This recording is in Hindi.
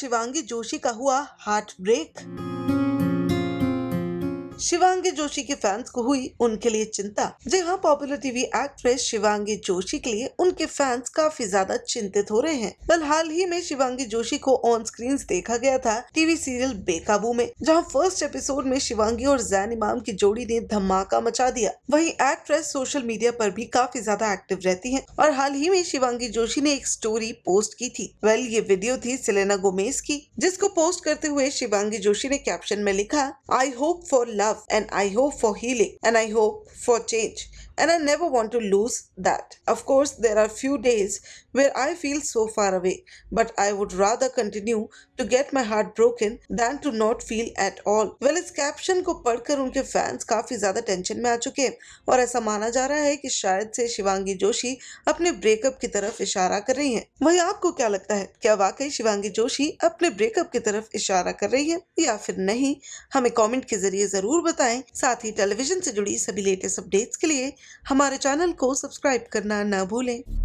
शिवांगी जोशी का हुआ हार्ट ब्रेक शिवांगी जोशी के फैंस को हुई उनके लिए चिंता जी हाँ popular TV actress Shivangi Joshi के लिए उनके फैंस काफी ज्यादा चिंतित हो रहे हैं कल हाल ही में शिवांगी जोशी को ऑन स्क्रीन देखा गया था टीवी सीरियल बेकाबू में जहाँ फर्स्ट एपिसोड में शिवांगी और जैन इमाम की जोड़ी ने धमाका मचा दिया वही एक्ट्रेस सोशल मीडिया आरोप भी काफी ज्यादा एक्टिव रहती है और हाल ही में शिवांगी जोशी ने एक स्टोरी पोस्ट की थी वेल ये वीडियो थी सिलेना गोमेज की जिसको पोस्ट करते हुए शिवांगी जोशी ने कैप्शन में लिखा I hope for love love and I hope for healing and I hope for change and I never want to lose that. Of course, there are few days where I feel so far away, but I would rather continue to get my heart broken than to not feel at all. Well, इस caption को पढ़कर उनके fans काफी ज्यादा tension में आ चुके हैं और ऐसा माना जा रहा है कि शायद से शिवांगी जोशी अपने breakup की तरफ इशारा कर रही हैं। वही आपको क्या लगता है क्या वाकई शिवांगी जोशी अपने breakup की तरफ इशारा कर रही है या फिर नहीं हमें comment के जरिए जरूर जरूर बताएं साथ ही टेलीविजन से जुड़ी सभी लेटेस्ट अपडेट्स के लिए हमारे चैनल को सब्सक्राइब करना न भूलें